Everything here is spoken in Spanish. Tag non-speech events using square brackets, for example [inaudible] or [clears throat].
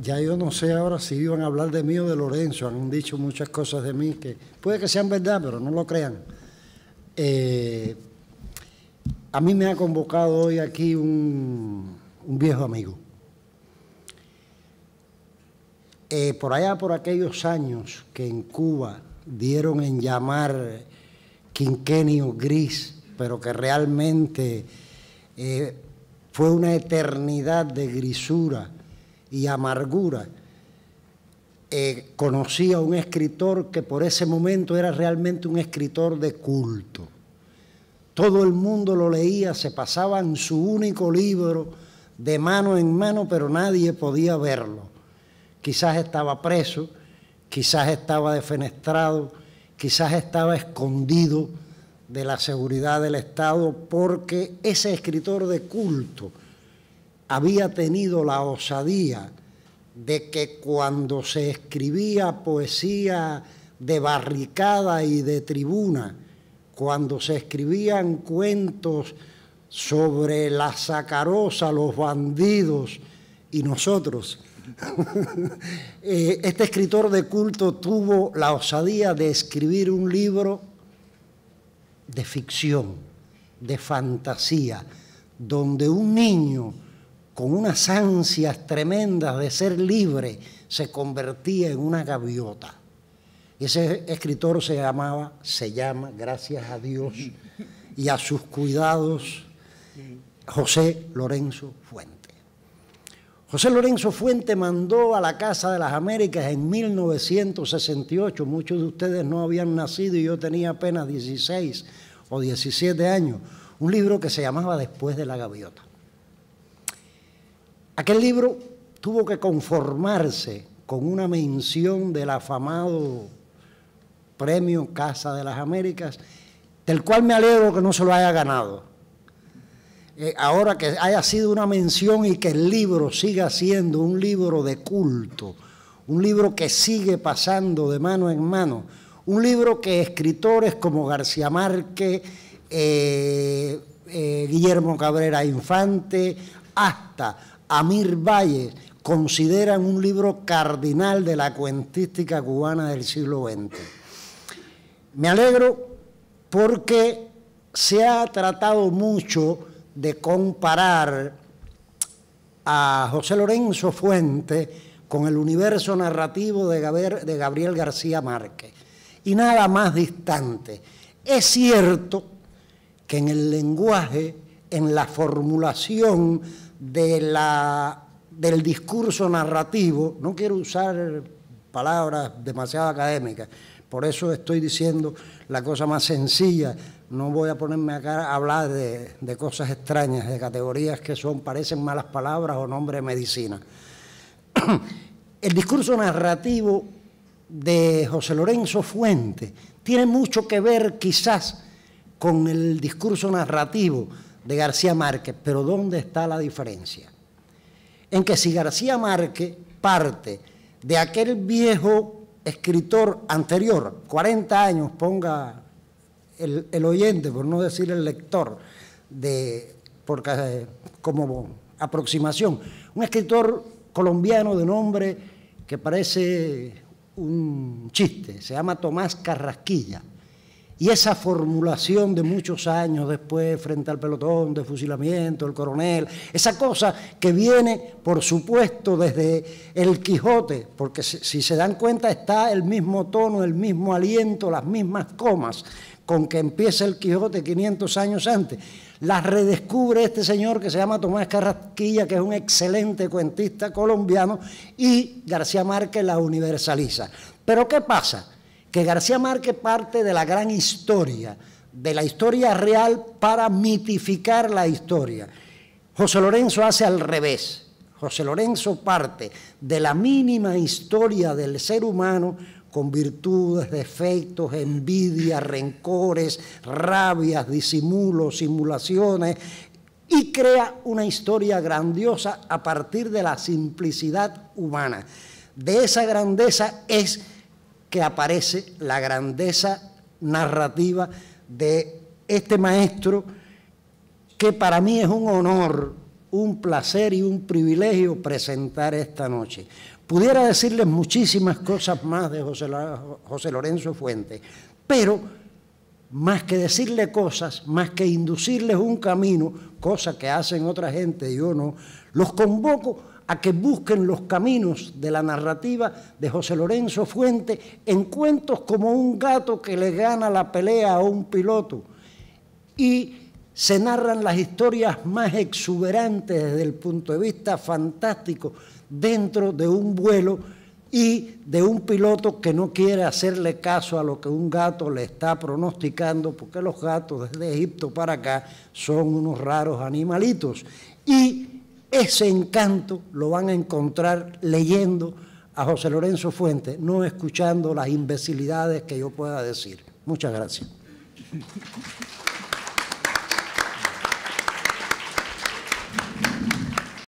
ya, yo no sé ahora si iban a hablar de mí o de Lorenzo, han dicho muchas cosas de mí que puede que sean verdad, pero no lo crean. Eh, a mí me ha convocado hoy aquí un, viejo amigo. Eh, por allá, por aquellos años que en Cuba dieron en llamar quinquenio gris, pero que realmente eh, fue una eternidad de grisura y amargura. Eh, conocía a un escritor que por ese momento era realmente un escritor de culto. Todo el mundo lo leía, se pasaban su único libro de mano en mano, pero nadie podía verlo. Quizás estaba preso, quizás estaba defenestrado, quizás estaba escondido de la seguridad del Estado, porque ese escritor de culto, había tenido la osadía de que cuando se escribía poesía de barricada y de tribuna, cuando se escribían cuentos sobre la sacarosa, los bandidos y nosotros, [laughs] eh, este escritor de culto tuvo la osadía de escribir un libro de ficción, de fantasía, donde un niño con unas ansias tremendas de ser libre, se convertía en una gaviota. Y ese escritor se llamaba, se llama, gracias a Dios y a sus cuidados, José Lorenzo Fuente. José Lorenzo Fuente mandó a la Casa de las Américas en 1968, muchos de ustedes no habían nacido y yo tenía apenas 16 o 17 años, un libro que se llamaba Después de la Gaviota. Aquel libro tuvo que conformarse con una mención del afamado premio Casa de las Américas, del cual me alegro que no se lo haya ganado. Eh, ahora que haya sido una mención y que el libro siga siendo un libro de culto, un libro que sigue pasando de mano en mano, un libro que escritores como García Márquez, eh, eh, Guillermo Cabrera Infante, hasta Amir Valle, consideran un libro cardinal de la cuentística cubana del siglo XX. Me alegro porque se ha tratado mucho de comparar a José Lorenzo Fuente con el universo narrativo de Gabriel García Márquez. Y nada más distante. Es cierto que en el lenguaje, en la formulación del discurso narrativo, no quiero usar palabras demasiado académicas, por eso estoy diciendo la cosa más sencilla, no voy a ponerme a hablar de, cosas extrañas, de categorías que son, parecen malas palabras o nombre de medicina. [clears throat] El discurso narrativo de José Lorenzo Fuente tiene mucho que ver quizás con el discurso narrativo de García Márquez, pero ¿dónde está la diferencia? En que si García Márquez parte de aquel viejo escritor anterior, 40 años, ponga el, oyente, por no decir el lector, de, eh, como aproximación, un escritor colombiano de nombre que parece un chiste, se llama Tomás Carrasquilla. Y esa formulación de muchos años después frente al pelotón de fusilamiento, el coronel, esa cosa que viene, por supuesto, desde el Quijote, porque si se dan cuenta está el mismo tono, el mismo aliento, las mismas comas con que empieza el Quijote 500 años antes. Las redescubre este señor que se llama Tomás Carrasquilla, que es un excelente cuentista colombiano, y García Márquez la universaliza. Pero ¿qué pasa? que García Márquez parte de la gran historia, de la historia real para mitificar la historia. José Lorenzo hace al revés. José Lorenzo parte de la mínima historia del ser humano con virtudes, defectos, envidias, rencores, rabias, disimulos, simulaciones, y crea una historia grandiosa a partir de la simplicidad humana. De esa grandeza es que aparece la grandeza narrativa de este maestro, que para mí es un honor, un placer y un privilegio presentar esta noche. Pudiera decirles muchísimas cosas más de José, Lorenzo Fuentes, pero más que decirle cosas, más que inducirles un camino, cosa que hacen otra gente, yo no, los convoco a que busquen los caminos de la narrativa de José Lorenzo Fuente en cuentos como un gato que le gana la pelea a un piloto. Y se narran las historias más exuberantes desde el punto de vista fantástico dentro de un vuelo y de un piloto que no quiere hacerle caso a lo que un gato le está pronosticando, porque los gatos desde Egipto para acá son unos raros animalitos. Y ese encanto lo van a encontrar leyendo a José Lorenzo Fuentes, no escuchando las imbecilidades que yo pueda decir. Muchas gracias.